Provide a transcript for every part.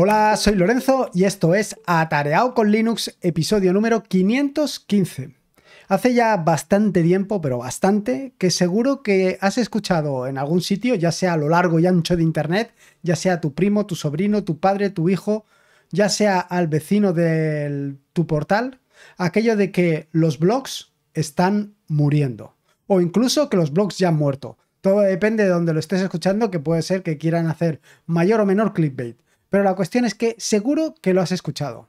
Hola, soy Lorenzo y esto es Atareado con Linux, episodio número 515. Hace ya bastante tiempo, pero bastante, que seguro que has escuchado en algún sitio, ya sea a lo largo y ancho de Internet, ya sea tu primo, tu sobrino, tu padre, tu hijo, ya sea al vecino de tu portal, aquello de que los blogs están muriendo. O incluso que los blogs ya han muerto. Todo depende de donde lo estés escuchando, que puede ser que quieran hacer mayor o menor clickbait pero la cuestión es que seguro que lo has escuchado.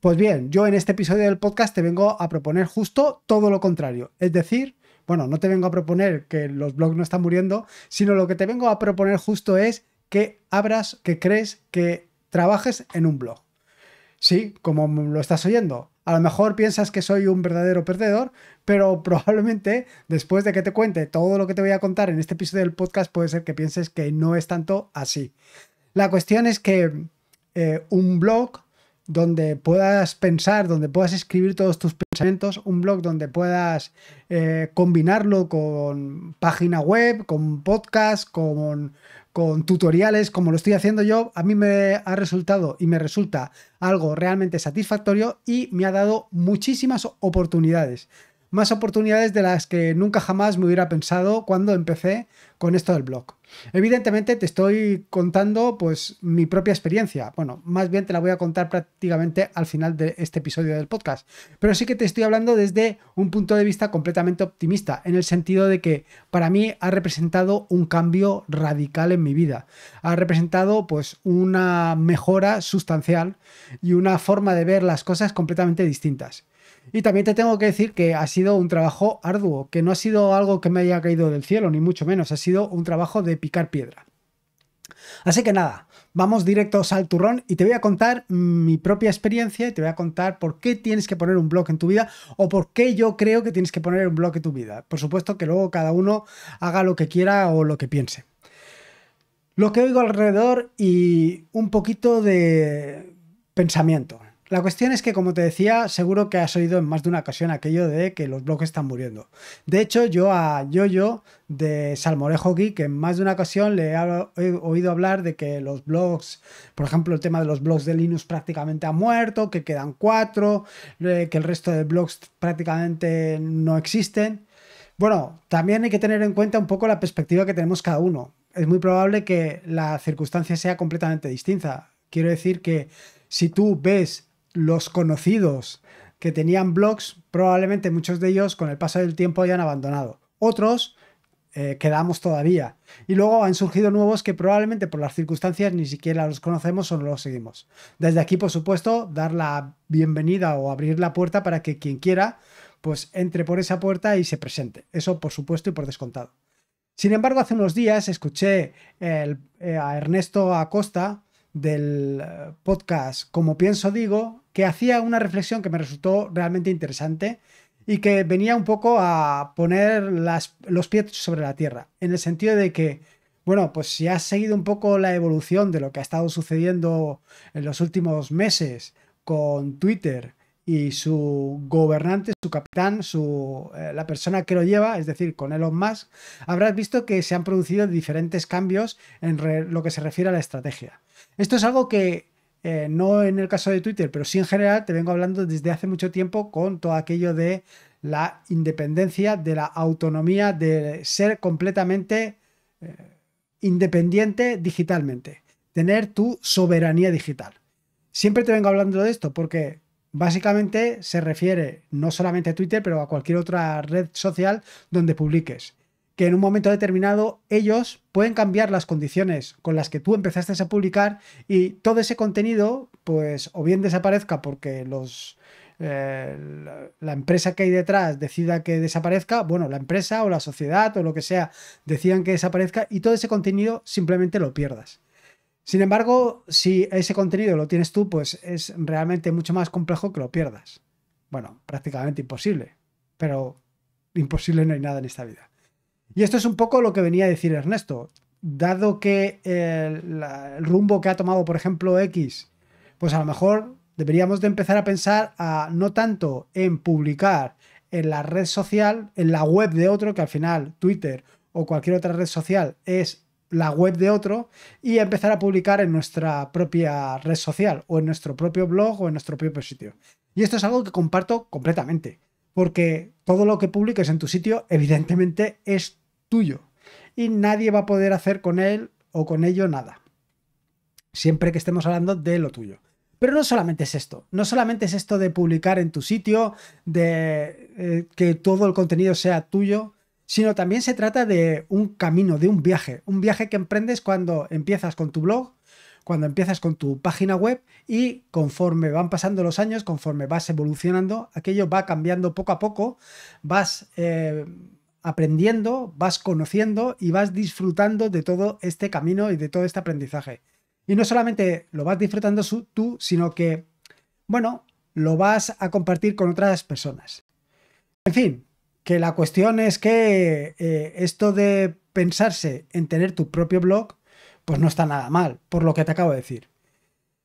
Pues bien, yo en este episodio del podcast te vengo a proponer justo todo lo contrario, es decir, bueno, no te vengo a proponer que los blogs no están muriendo, sino lo que te vengo a proponer justo es que abras, que crees que trabajes en un blog. Sí, como lo estás oyendo. A lo mejor piensas que soy un verdadero perdedor, pero probablemente después de que te cuente todo lo que te voy a contar en este episodio del podcast puede ser que pienses que no es tanto así. La cuestión es que eh, un blog donde puedas pensar, donde puedas escribir todos tus pensamientos, un blog donde puedas eh, combinarlo con página web, con podcast, con, con tutoriales, como lo estoy haciendo yo, a mí me ha resultado y me resulta algo realmente satisfactorio y me ha dado muchísimas oportunidades más oportunidades de las que nunca jamás me hubiera pensado cuando empecé con esto del blog. Evidentemente te estoy contando pues mi propia experiencia. Bueno, más bien te la voy a contar prácticamente al final de este episodio del podcast. Pero sí que te estoy hablando desde un punto de vista completamente optimista, en el sentido de que para mí ha representado un cambio radical en mi vida. Ha representado pues una mejora sustancial y una forma de ver las cosas completamente distintas. Y también te tengo que decir que ha sido un trabajo arduo, que no ha sido algo que me haya caído del cielo, ni mucho menos, ha sido un trabajo de picar piedra. Así que nada, vamos directos al turrón y te voy a contar mi propia experiencia y te voy a contar por qué tienes que poner un blog en tu vida o por qué yo creo que tienes que poner un blog en tu vida. Por supuesto que luego cada uno haga lo que quiera o lo que piense. Lo que oigo alrededor y un poquito de pensamiento. La cuestión es que, como te decía, seguro que has oído en más de una ocasión aquello de que los blogs están muriendo. De hecho, yo a Yoyo de Salmorejo que en más de una ocasión le he oído hablar de que los blogs, por ejemplo, el tema de los blogs de Linux prácticamente ha muerto, que quedan cuatro, eh, que el resto de blogs prácticamente no existen. Bueno, también hay que tener en cuenta un poco la perspectiva que tenemos cada uno. Es muy probable que la circunstancia sea completamente distinta. Quiero decir que si tú ves los conocidos que tenían blogs, probablemente muchos de ellos con el paso del tiempo hayan abandonado. Otros eh, quedamos todavía. Y luego han surgido nuevos que probablemente por las circunstancias ni siquiera los conocemos o no los seguimos. Desde aquí, por supuesto, dar la bienvenida o abrir la puerta para que quien quiera, pues entre por esa puerta y se presente. Eso, por supuesto, y por descontado. Sin embargo, hace unos días escuché el, eh, a Ernesto Acosta del eh, podcast Como pienso digo que hacía una reflexión que me resultó realmente interesante y que venía un poco a poner los pies sobre la tierra, en el sentido de que, bueno, pues si has seguido un poco la evolución de lo que ha estado sucediendo en los últimos meses con Twitter y su gobernante, su capitán, su, eh, la persona que lo lleva, es decir, con Elon Musk, habrás visto que se han producido diferentes cambios en lo que se refiere a la estrategia. Esto es algo que eh, no en el caso de Twitter, pero sí en general, te vengo hablando desde hace mucho tiempo con todo aquello de la independencia, de la autonomía, de ser completamente eh, independiente digitalmente, tener tu soberanía digital. Siempre te vengo hablando de esto porque básicamente se refiere no solamente a Twitter, pero a cualquier otra red social donde publiques que en un momento determinado ellos pueden cambiar las condiciones con las que tú empezaste a publicar y todo ese contenido, pues o bien desaparezca porque los, eh, la, empresa que hay detrás decida que desaparezca, bueno, la empresa o la sociedad o lo que sea decían que desaparezca y todo ese contenido simplemente lo pierdas. Sin embargo, si ese contenido lo tienes tú, pues es realmente mucho más complejo que lo pierdas. Bueno, prácticamente imposible, pero imposible no hay nada en esta vida. Y esto es un poco lo que venía a decir Ernesto. Dado que eh, el, rumbo que ha tomado, por ejemplo, X, pues a lo mejor deberíamos de empezar a pensar a, no tanto en publicar en la red social, en la web de otro, que al final Twitter o cualquier otra red social es la web de otro, y empezar a publicar en nuestra propia red social o en nuestro propio blog o en nuestro propio sitio. Y esto es algo que comparto completamente, porque todo lo que publiques en tu sitio evidentemente es tuyo y nadie va a poder hacer con él o con ello nada. Siempre que estemos hablando de lo tuyo. Pero no solamente es esto, no solamente es esto de publicar en tu sitio, de eh, que todo el contenido sea tuyo, sino también se trata de un camino, de un viaje, un viaje que emprendes cuando empiezas con tu blog, cuando empiezas con tu página web y conforme van pasando los años, conforme vas evolucionando, aquello va cambiando poco a poco, vas... Eh, aprendiendo, vas conociendo y vas disfrutando de todo este camino y de todo este aprendizaje. Y no solamente lo vas disfrutando tú, sino que, bueno, lo vas a compartir con otras personas. En fin, que la cuestión es que eh, esto de pensarse en tener tu propio blog, pues no está nada mal, por lo que te acabo de decir.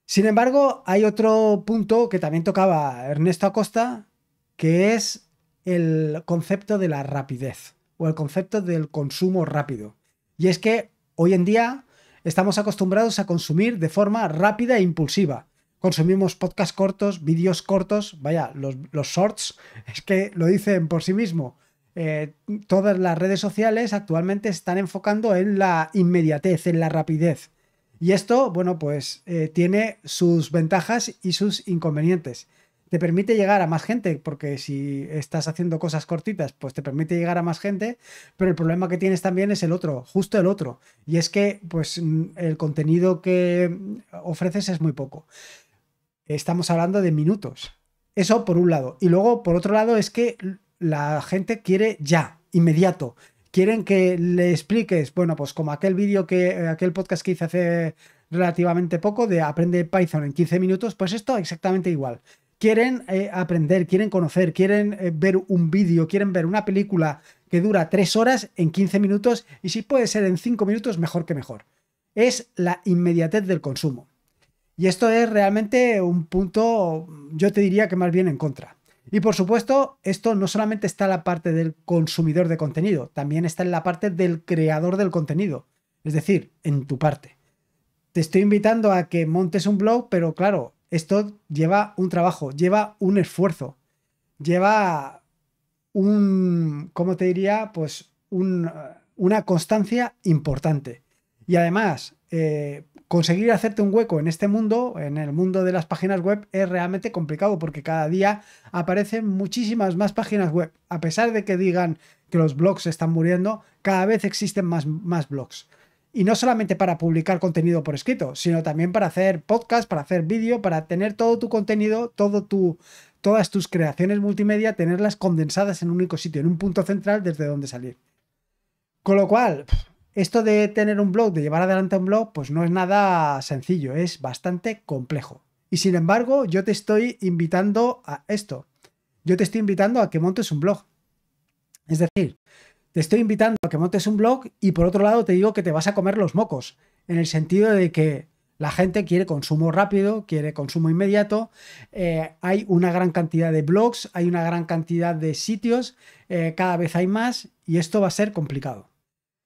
Sin embargo, hay otro punto que también tocaba Ernesto Acosta, que es el concepto de la rapidez o el concepto del consumo rápido. Y es que hoy en día estamos acostumbrados a consumir de forma rápida e impulsiva. Consumimos podcasts cortos, vídeos cortos, vaya, los, shorts, es que lo dicen por sí mismo. Eh, todas las redes sociales actualmente están enfocando en la inmediatez, en la rapidez. Y esto, bueno, pues eh, tiene sus ventajas y sus inconvenientes te permite llegar a más gente, porque si estás haciendo cosas cortitas, pues te permite llegar a más gente, pero el problema que tienes también es el otro, justo el otro, y es que pues mm, el contenido que mm, ofreces es muy poco. Estamos hablando de minutos. Eso por un lado. Y luego, por otro lado, es que la gente quiere ya, inmediato. Quieren que le expliques, bueno, pues como aquel vídeo que, eh, aquel podcast que hice hace relativamente poco de aprende Python en 15 minutos, pues esto exactamente igual quieren eh, aprender, quieren conocer, quieren eh, ver un vídeo, quieren ver una película que dura tres horas en 15 minutos y si puede ser en cinco minutos, mejor que mejor. Es la inmediatez del consumo. Y esto es realmente un punto, yo te diría que más bien en contra. Y por supuesto, esto no solamente está en la parte del consumidor de contenido, también está en la parte del creador del contenido, es decir, en tu parte. Te estoy invitando a que montes un blog, pero claro, esto lleva un trabajo, lleva un esfuerzo, lleva un, ¿cómo te diría? Pues un, una constancia importante. Y además, eh, conseguir hacerte un hueco en este mundo, en el mundo de las páginas web, es realmente complicado porque cada día aparecen muchísimas más páginas web. A pesar de que digan que los blogs están muriendo, cada vez existen más, más blogs. Y no solamente para publicar contenido por escrito, sino también para hacer podcast, para hacer vídeo, para tener todo tu contenido, todo todas tus creaciones multimedia, tenerlas condensadas en un único sitio, en un punto central desde donde salir. Con lo cual, esto de tener un blog, de llevar adelante un blog, pues no es nada sencillo, es bastante complejo. Y sin embargo, yo te estoy invitando a esto. Yo te estoy invitando a que montes un blog. Es decir, te estoy invitando a que montes un blog y por otro lado te digo que te vas a comer los mocos, en el sentido de que la gente quiere consumo rápido, quiere consumo inmediato. Eh, hay una gran cantidad de blogs, hay una gran cantidad de sitios, eh, cada vez hay más y esto va a ser complicado.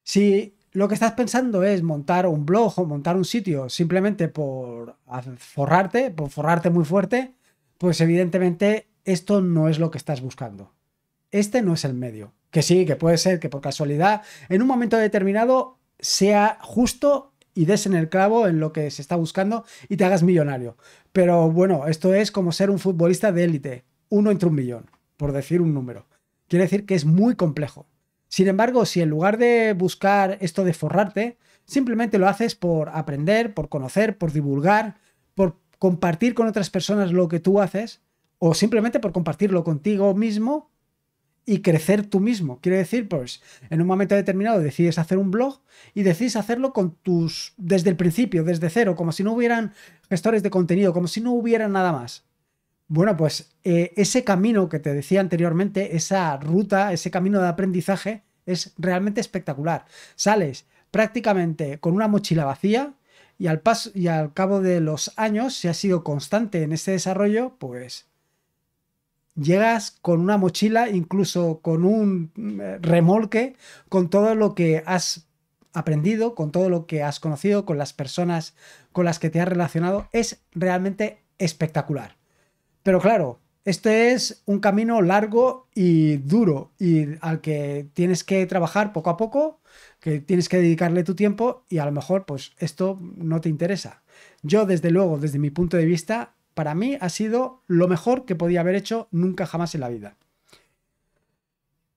Si lo que estás pensando es montar un blog o montar un sitio simplemente por forrarte, por forrarte muy fuerte, pues evidentemente esto no es lo que estás buscando. Este no es el medio que sí, que puede ser que por casualidad en un momento determinado sea justo y des en el clavo en lo que se está buscando y te hagas millonario. Pero bueno, esto es como ser un futbolista de élite, uno entre un millón, por decir un número. Quiere decir que es muy complejo. Sin embargo, si en lugar de buscar esto de forrarte, simplemente lo haces por aprender, por conocer, por divulgar, por compartir con otras personas lo que tú haces, o simplemente por compartirlo contigo mismo, y crecer tú mismo. Quiero decir, pues en un momento determinado decides hacer un blog y decides hacerlo con tus desde el principio, desde cero, como si no hubieran gestores de contenido, como si no hubiera nada más. Bueno, pues eh, ese camino que te decía anteriormente, esa ruta, ese camino de aprendizaje es realmente espectacular. Sales prácticamente con una mochila vacía y al paso y al cabo de los años, si has sido constante en ese desarrollo, pues Llegas con una mochila, incluso con un eh, remolque, con todo lo que has aprendido, con todo lo que has conocido, con las personas con las que te has relacionado, es realmente espectacular. Pero claro, este es un camino largo y duro y al que tienes que trabajar poco a poco, que tienes que dedicarle tu tiempo y a lo mejor pues esto no te interesa. Yo desde luego, desde mi punto de vista, para mí ha sido lo mejor que podía haber hecho nunca jamás en la vida.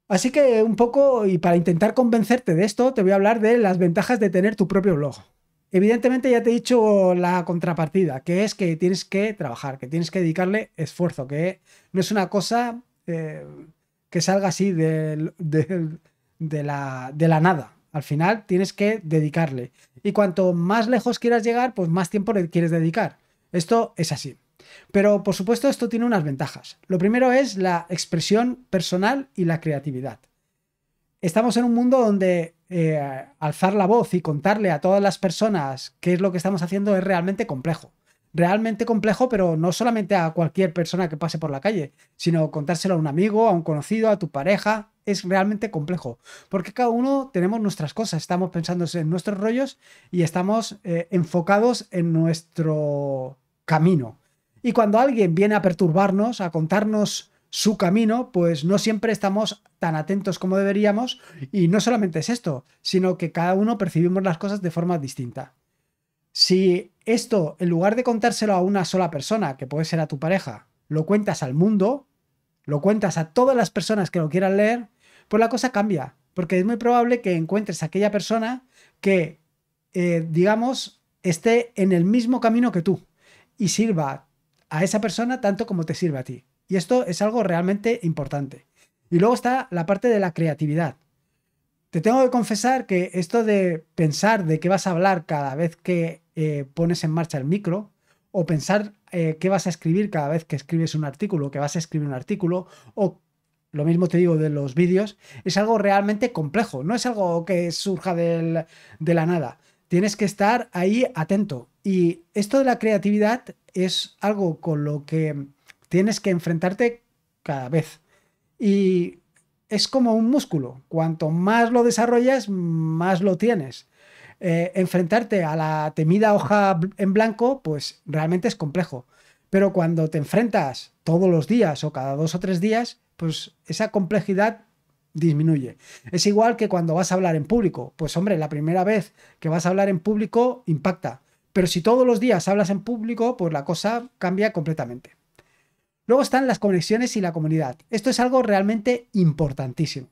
Así que un poco, y para intentar convencerte de esto, te voy a hablar de las ventajas de tener tu propio blog. Evidentemente ya te he dicho la contrapartida, que es que tienes que trabajar, que tienes que dedicarle esfuerzo, que no es una cosa eh, que salga así de, la, de la nada. Al final tienes que dedicarle. Y cuanto más lejos quieras llegar, pues más tiempo le quieres dedicar. Esto es así. Pero por supuesto esto tiene unas ventajas. Lo primero es la expresión personal y la creatividad. Estamos en un mundo donde eh, alzar la voz y contarle a todas las personas qué es lo que estamos haciendo es realmente complejo. Realmente complejo, pero no solamente a cualquier persona que pase por la calle, sino contárselo a un amigo, a un conocido, a tu pareja. Es realmente complejo, porque cada uno tenemos nuestras cosas, estamos pensando en nuestros rollos y estamos eh, enfocados en nuestro camino y cuando alguien viene a perturbarnos, a contarnos su camino, pues no siempre estamos tan atentos como deberíamos. Y no solamente es esto, sino que cada uno percibimos las cosas de forma distinta. Si esto, en lugar de contárselo a una sola persona, que puede ser a tu pareja, lo cuentas al mundo, lo cuentas a todas las personas que lo quieran leer, pues la cosa cambia, porque es muy probable que encuentres a aquella persona que, eh, digamos, esté en el mismo camino que tú y sirva a esa persona tanto como te sirve a ti. Y esto es algo realmente importante. Y luego está la parte de la creatividad. Te tengo que confesar que esto de pensar de qué vas a hablar cada vez que eh, pones en marcha el micro, o pensar eh, qué vas a escribir cada vez que escribes un artículo, que vas a escribir un artículo, o lo mismo te digo de los vídeos, es algo realmente complejo, no es algo que surja del, de la nada. Tienes que estar ahí atento. Y esto de la creatividad es algo con lo que tienes que enfrentarte cada vez. Y es como un músculo. Cuanto más lo desarrollas, más lo tienes. Eh, enfrentarte a la temida hoja en blanco, pues realmente es complejo. Pero cuando te enfrentas todos los días o cada dos o tres días, pues esa complejidad disminuye. Es igual que cuando vas a hablar en público. Pues hombre, la primera vez que vas a hablar en público impacta. Pero si todos los días hablas en público, pues la cosa cambia completamente. Luego están las conexiones y la comunidad. Esto es algo realmente importantísimo.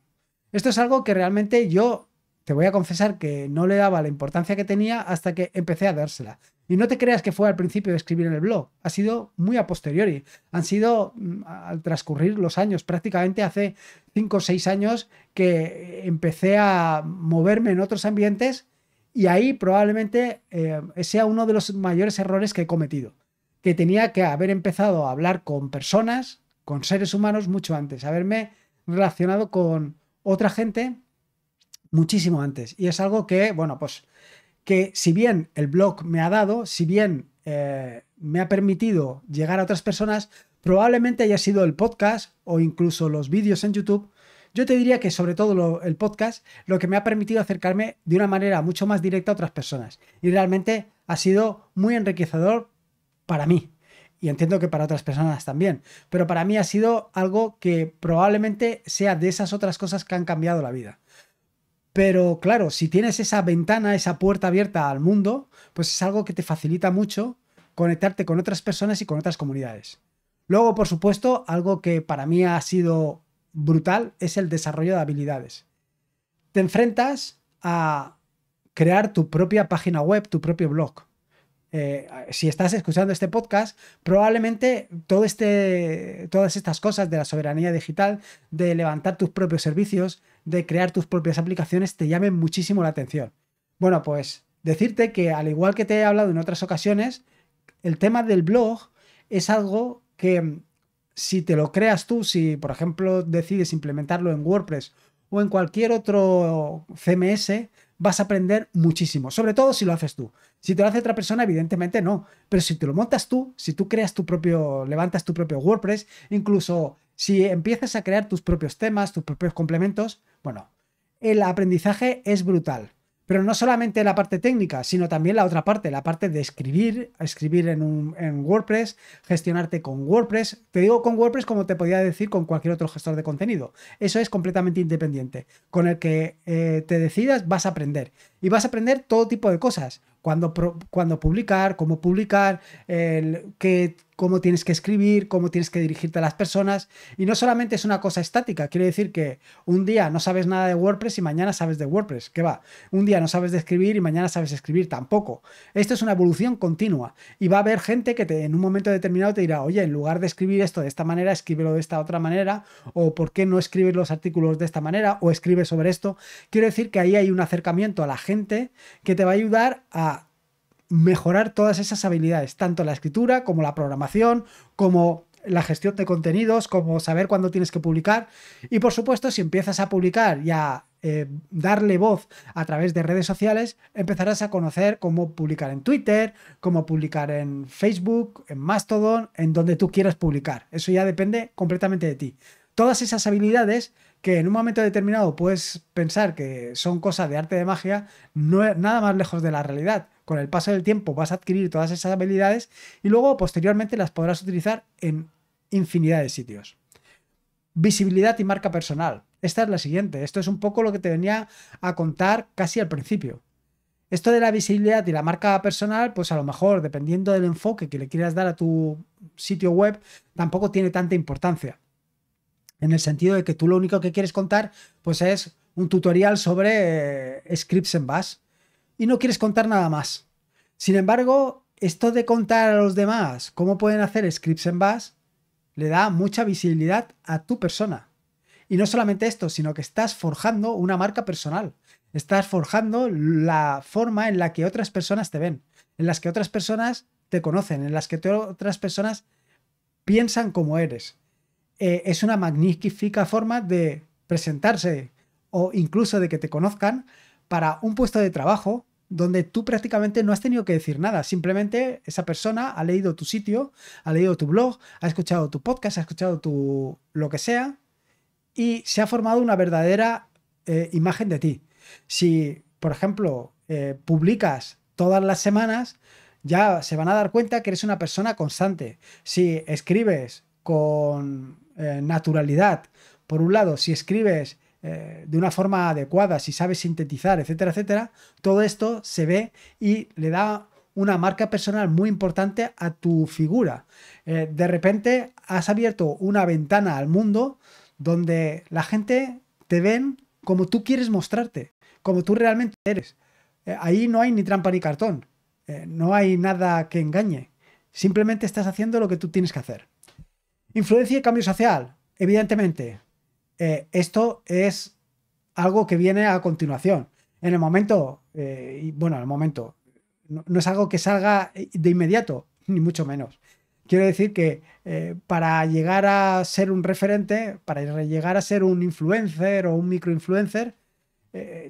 Esto es algo que realmente yo te voy a confesar que no le daba la importancia que tenía hasta que empecé a dársela. Y no te creas que fue al principio de escribir en el blog, ha sido muy a posteriori. Han sido, mm, al transcurrir los años, prácticamente hace 5 o 6 años que empecé a moverme en otros ambientes y ahí probablemente eh, sea uno de los mayores errores que he cometido. Que tenía que haber empezado a hablar con personas, con seres humanos mucho antes, haberme relacionado con otra gente muchísimo antes. Y es algo que, bueno, pues que si bien el blog me ha dado, si bien eh, me ha permitido llegar a otras personas, probablemente haya sido el podcast o incluso los vídeos en YouTube. Yo te diría que sobre todo el podcast lo que me ha permitido acercarme de una manera mucho más directa a otras personas. Y realmente ha sido muy enriquecedor para mí. Y entiendo que para otras personas también. Pero para mí ha sido algo que probablemente sea de esas otras cosas que han cambiado la vida. Pero claro, si tienes esa ventana, esa puerta abierta al mundo, pues es algo que te facilita mucho conectarte con otras personas y con otras comunidades. Luego, por supuesto, algo que para mí ha sido brutal es el desarrollo de habilidades. Te enfrentas a crear tu propia página web, tu propio blog. Eh, si estás escuchando este podcast, probablemente este, todas estas cosas de la soberanía digital, de levantar tus propios servicios, de crear tus propias aplicaciones te llamen muchísimo la atención. Bueno, pues decirte que al igual que te he hablado en otras ocasiones, el tema del blog es algo que mm, si te lo creas tú, si por ejemplo decides implementarlo en WordPress o en cualquier otro CMS, vas a aprender muchísimo, sobre todo si lo haces tú. Si te lo hace otra persona, evidentemente no, pero si te lo montas tú, si tú creas tu propio, levantas tu propio WordPress, incluso si empiezas a crear tus propios temas, tus propios complementos, bueno, el aprendizaje es brutal. Pero no solamente la parte técnica, sino también la otra parte, la parte de escribir, escribir en, WordPress, gestionarte con WordPress. Te digo con WordPress como te podría decir con cualquier otro gestor de contenido. Eso es completamente independiente. Con el que eh, te decidas vas a aprender. Y vas a aprender todo tipo de cosas. Cuando, cuando publicar, cómo publicar, el, qué, cómo tienes que escribir, cómo tienes que dirigirte a las personas. Y no solamente es una cosa estática, Quiero decir que un día no sabes nada de WordPress y mañana sabes de WordPress. ¿Qué va? Un día no sabes de escribir y mañana sabes escribir tampoco. Esto es una evolución continua y va a haber gente que te, en un momento determinado te dirá, oye, en lugar de escribir esto de esta manera, escríbelo de esta otra manera, o por qué no escribes los artículos de esta manera, o escribe sobre esto. Quiero decir que ahí hay un acercamiento a la gente que te va a ayudar a mejorar todas esas habilidades, tanto la escritura como la programación, como la gestión de contenidos, como saber cuándo tienes que publicar. Y por supuesto, si empiezas a publicar y a eh, darle voz a través de redes sociales, empezarás a conocer cómo publicar en Twitter, cómo publicar en Facebook, en Mastodon, en donde tú quieras publicar. Eso ya depende completamente de ti. Todas esas habilidades que en un momento determinado puedes pensar que son cosas de arte de magia, no nada más lejos de la realidad con el paso del tiempo vas a adquirir todas esas habilidades y luego posteriormente las podrás utilizar en infinidad de sitios. Visibilidad y marca personal. Esta es la siguiente. Esto es un poco lo que te venía a contar casi al principio. Esto de la visibilidad y la marca personal, pues a lo mejor, dependiendo del enfoque que le quieras dar a tu sitio web, tampoco tiene tanta importancia. En el sentido de que tú lo único que quieres contar, pues es un tutorial sobre eh, scripts en Bash y no quieres contar nada más. Sin embargo, esto de contar a los demás cómo pueden hacer scripts en Bash le da mucha visibilidad a tu persona. Y no solamente esto, sino que estás forjando una marca personal. Estás forjando la forma en la que otras personas te ven, en las que otras personas te conocen, en las que otras personas piensan como eres. Eh, es una magnífica forma de presentarse o incluso de que te conozcan para un puesto de trabajo donde tú prácticamente no has tenido que decir nada. Simplemente esa persona ha leído tu sitio, ha leído tu blog, ha escuchado tu podcast, ha escuchado tu lo que sea y se ha formado una verdadera eh, imagen de ti. Si, por ejemplo, eh, publicas todas las semanas, ya se van a dar cuenta que eres una persona constante. Si escribes con eh, naturalidad, por un lado, si escribes eh, de una forma adecuada, si sabes sintetizar, etcétera, etcétera, todo esto se ve y le da una marca personal muy importante a tu figura. Eh, de repente has abierto una ventana al mundo donde la gente te ven como tú quieres mostrarte, como tú realmente eres. Eh, ahí no hay ni trampa ni cartón, no hay nada que engañe. Simplemente estás haciendo lo que tú tienes que hacer. Influencia y cambio social, evidentemente. Eh, esto es algo que viene a continuación. En el momento, eh, bueno, en el momento, no, es algo que salga de inmediato, ni mucho menos. Quiero decir que eh, para llegar a ser un referente, para llegar a ser un influencer o un microinfluencer,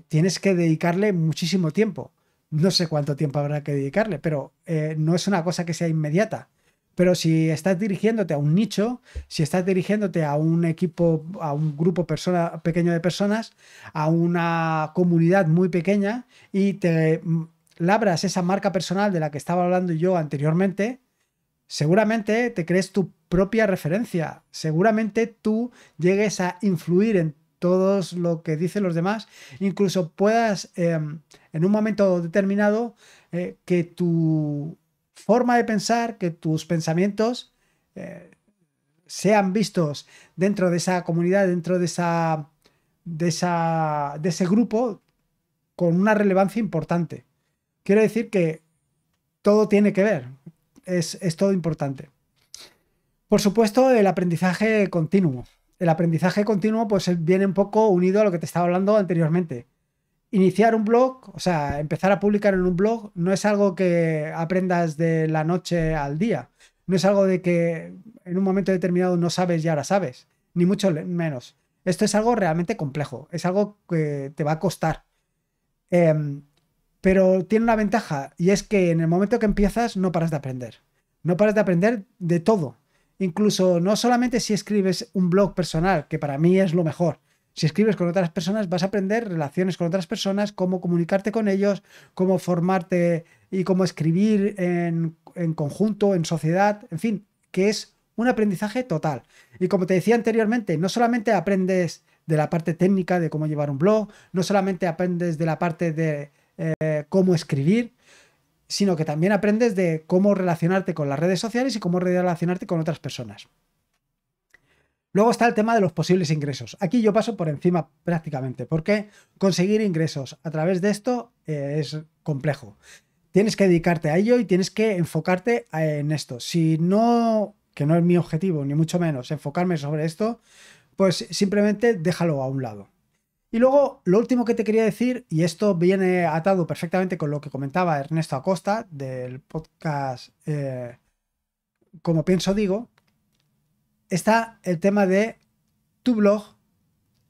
tienes que dedicarle muchísimo tiempo. No sé cuánto tiempo habrá que dedicarle, pero no es una cosa que sea inmediata. Pero si estás dirigiéndote a un nicho, si estás dirigiéndote a un equipo, a un grupo persona, pequeño de personas, a una comunidad muy pequeña y te mm, labras esa marca personal de la que estaba hablando yo anteriormente, seguramente te crees tu propia referencia, seguramente tú llegues a influir en todo lo que dicen los demás, incluso puedas em, en un momento determinado eh, que tu forma de pensar, que tus pensamientos eh, sean vistos dentro de esa comunidad, dentro de, esa, de, esa, de ese grupo, con una relevancia importante. Quiero decir que todo tiene que ver, es, es todo importante. Por supuesto, el aprendizaje continuo. El aprendizaje continuo pues viene un poco unido a lo que te estaba hablando anteriormente iniciar un blog, o sea, empezar a publicar en un blog, no es algo que aprendas de la noche al día. No es algo de que en un momento determinado no sabes y ahora sabes, ni mucho menos. Esto es algo realmente complejo, es algo que te va a costar. Em, pero tiene una ventaja y es que en el momento que empiezas no paras de aprender. No paras de aprender de todo. Incluso no solamente si escribes un blog personal, que para mí es lo mejor, si escribes con otras personas, vas a aprender relaciones con otras personas, cómo comunicarte con ellos, cómo formarte y cómo escribir en, conjunto, en sociedad, en fin, que es un aprendizaje total. Y como te decía anteriormente, no solamente aprendes de la parte técnica de cómo llevar un blog, no solamente aprendes de la parte de eh, cómo escribir, sino que también aprendes de cómo relacionarte con las redes sociales y cómo relacionarte con otras personas. Luego está el tema de los posibles ingresos. Aquí yo paso por encima prácticamente, porque conseguir ingresos a través de esto eh, es complejo. Tienes que dedicarte a ello y tienes que enfocarte eh, en esto. Si no, que no es mi objetivo, ni mucho menos, enfocarme sobre esto, pues simplemente déjalo a un lado. Y luego, lo último que te quería decir, y esto viene atado perfectamente con lo que comentaba Ernesto Acosta del podcast eh, Como pienso digo, está el tema de tu blog,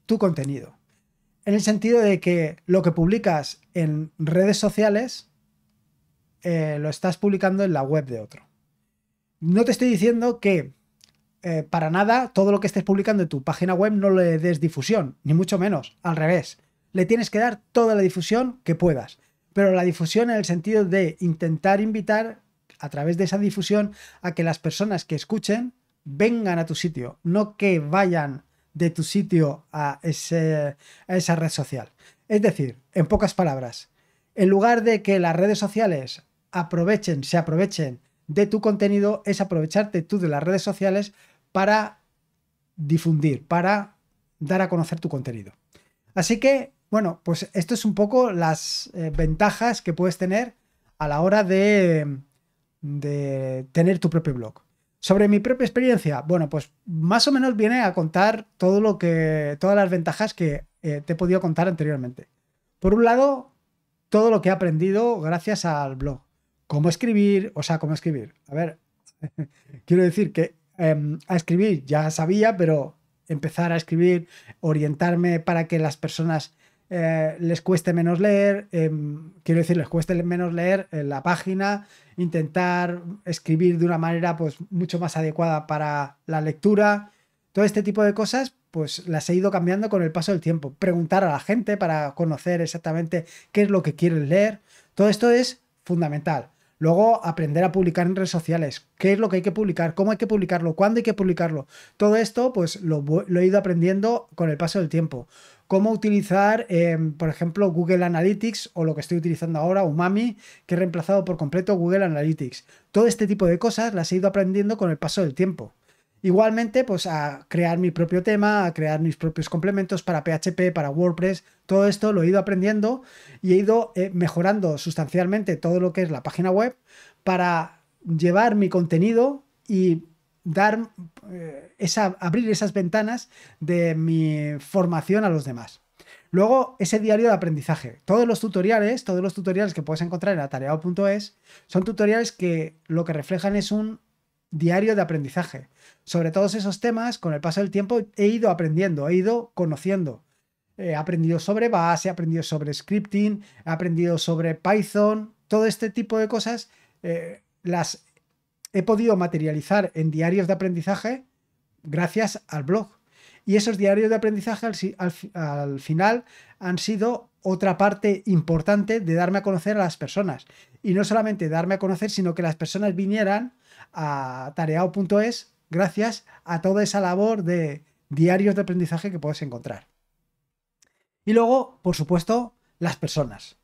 tu contenido. En el sentido de que lo que publicas en redes sociales eh, lo estás publicando en la web de otro. No te estoy diciendo que eh, para nada todo lo que estés publicando en tu página web no le des difusión, ni mucho menos, al revés. Le tienes que dar toda la difusión que puedas, pero la difusión en el sentido de intentar invitar a través de esa difusión a que las personas que escuchen vengan a tu sitio, no que vayan de tu sitio a, esa red social. Es decir, en pocas palabras, en lugar de que las redes sociales aprovechen, se aprovechen de tu contenido, es aprovecharte tú de las redes sociales para difundir, para dar a conocer tu contenido. Así que, bueno, pues esto es un poco las eh, ventajas que puedes tener a la hora de tener tu propio blog. Sobre mi propia experiencia, bueno, pues más o menos viene a contar todo lo que, todas las ventajas que eh, te he podido contar anteriormente. Por un lado, todo lo que he aprendido gracias al blog. Cómo escribir, o sea, cómo escribir. A ver, quiero decir que em, a escribir ya sabía, pero empezar a escribir, orientarme para que las personas eh, les cueste menos leer, em, quiero decir, les cueste menos leer eh, la página, intentar escribir de una manera pues mucho más adecuada para la lectura, todo este tipo de cosas pues las he ido cambiando con el paso del tiempo. Preguntar a la gente para conocer exactamente qué es lo que quieren leer, todo esto es fundamental. Luego aprender a publicar en redes sociales, qué es lo que hay que publicar, cómo hay que publicarlo, cuándo hay que publicarlo. Todo esto pues lo he ido aprendiendo con el paso del tiempo cómo utilizar, em, por ejemplo, Google Analytics o lo que estoy utilizando ahora, Umami, que he reemplazado por completo Google Analytics. Todo este tipo de cosas las he ido aprendiendo con el paso del tiempo. Igualmente, pues a crear mi propio tema, a crear mis propios complementos para PHP, para WordPress, todo esto lo he ido aprendiendo y he ido eh, mejorando sustancialmente todo lo que es la página web para llevar mi contenido y dar eh, esa, abrir esas ventanas de mi formación a los demás. Luego, ese diario de aprendizaje. Todos los tutoriales, todos los tutoriales que puedes encontrar en atareado.es son tutoriales que lo que reflejan es un diario de aprendizaje. Sobre todos esos temas, con el paso del tiempo he ido aprendiendo, he ido conociendo. He aprendido sobre base, he aprendido sobre scripting, he aprendido sobre Python, todo este tipo de cosas eh, las he podido materializar en diarios de aprendizaje gracias al blog. Y esos diarios de aprendizaje al, final han sido otra parte importante de darme a conocer a las personas. Y no solamente darme a conocer, sino que las personas vinieran a tareao.es gracias a toda esa labor de diarios de aprendizaje que puedes encontrar. Y luego, por supuesto, las personas.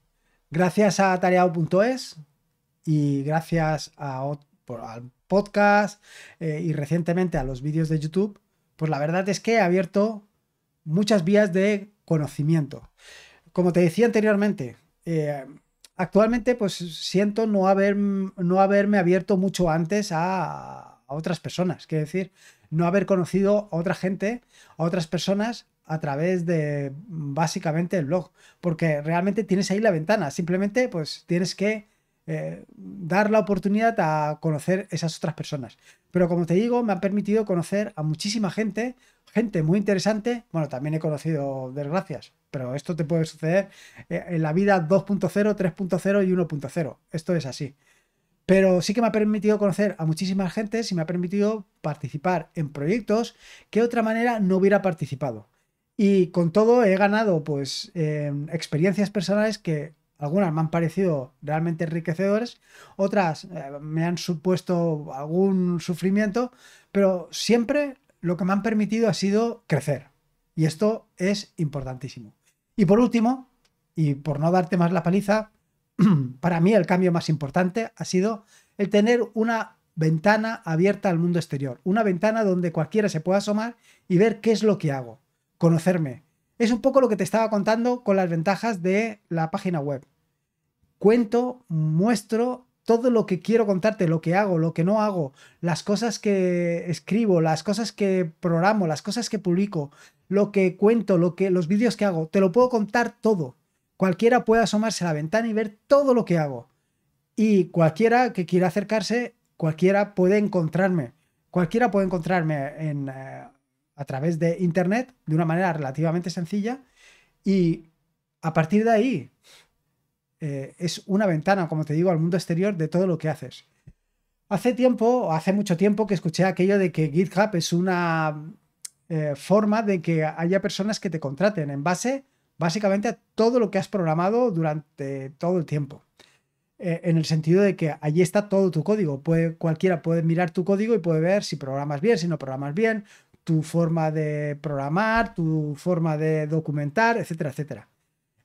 Gracias a tareao.es y gracias a, al podcast eh, y recientemente a los vídeos de YouTube, pues la verdad es que he abierto muchas vías de conocimiento. Como te decía anteriormente, eh, actualmente pues siento no, haber, no haberme abierto mucho antes a, a otras personas, quiero decir, no haber conocido a otra gente, a otras personas a través de básicamente el blog, porque realmente tienes ahí la ventana, simplemente pues tienes que eh, dar la oportunidad a conocer esas otras personas. Pero como te digo, me ha permitido conocer a muchísima gente, gente muy interesante. Bueno, también he conocido desgracias, pero esto te puede suceder eh, en la vida 2.0, 3.0 y 1.0. Esto es así. Pero sí que me ha permitido conocer a muchísimas gente y me ha permitido participar en proyectos que de otra manera no hubiera participado. Y con todo he ganado pues eh, experiencias personales que algunas me han parecido realmente enriquecedores, otras eh, me han supuesto algún sufrimiento, pero siempre lo que me han permitido ha sido crecer. Y esto es importantísimo. Y por último, y por no darte más la paliza, para mí el cambio más importante ha sido el tener una ventana abierta al mundo exterior, una ventana donde cualquiera se pueda asomar y ver qué es lo que hago, conocerme, es un poco lo que te estaba contando con las ventajas de la página web. Cuento, muestro todo lo que quiero contarte, lo que hago, lo que no hago, las cosas que escribo, las cosas que programo, las cosas que publico, lo que cuento, lo que, los vídeos que hago, te lo puedo contar todo. Cualquiera puede asomarse a la ventana y ver todo lo que hago. Y cualquiera que quiera acercarse, cualquiera puede encontrarme. Cualquiera puede encontrarme en, eh, a través de Internet de una manera relativamente sencilla y a partir de ahí eh, es una ventana, como te digo, al mundo exterior de todo lo que haces. Hace tiempo, hace mucho tiempo que escuché aquello de que GitHub es una eh, forma de que haya personas que te contraten en base básicamente a todo lo que has programado durante todo el tiempo. Eh, en el sentido de que allí está todo tu código. Puede, cualquiera puede mirar tu código y puede ver si programas bien, si no programas bien, tu forma de programar, tu forma de documentar, etcétera, etcétera.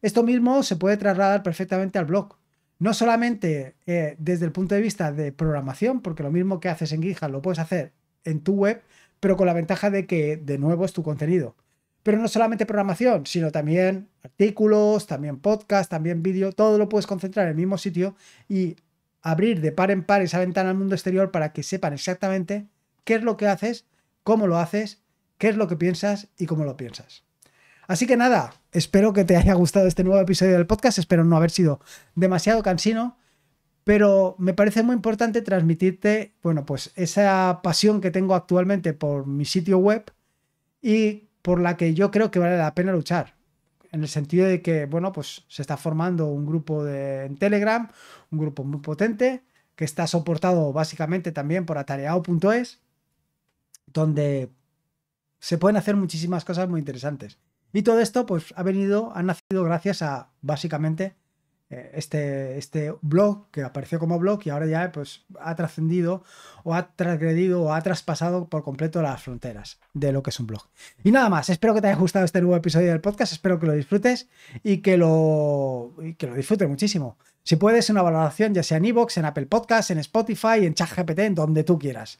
Esto mismo se puede trasladar perfectamente al blog. No solamente eh, desde el punto de vista de programación, porque lo mismo que haces en GitHub lo puedes hacer en tu web, pero con la ventaja de que de nuevo es tu contenido. Pero no solamente programación, sino también artículos, también podcast, también vídeo, todo lo puedes concentrar en el mismo sitio y abrir de par en par esa ventana al mundo exterior para que sepan exactamente qué es lo que haces cómo lo haces, qué es lo que piensas y cómo lo piensas. Así que nada, espero que te haya gustado este nuevo episodio del podcast, espero no haber sido demasiado cansino, pero me parece muy importante transmitirte, bueno, pues esa pasión que tengo actualmente por mi sitio web y por la que yo creo que vale la pena luchar. En el sentido de que, bueno, pues se está formando un grupo de, en Telegram, un grupo muy potente, que está soportado básicamente también por atareado.es donde se pueden hacer muchísimas cosas muy interesantes. Y todo esto, pues, ha venido, ha nacido gracias a, básicamente, eh, este, este blog que apareció como blog y ahora ya pues, ha trascendido o ha transgredido o ha traspasado por completo las fronteras de lo que es un blog. Y nada más, espero que te haya gustado este nuevo episodio del podcast, espero que lo disfrutes y que lo, lo disfrutes muchísimo. Si puedes, una valoración ya sea en iVoox, en Apple Podcasts, en Spotify, en ChatGPT, en donde tú quieras.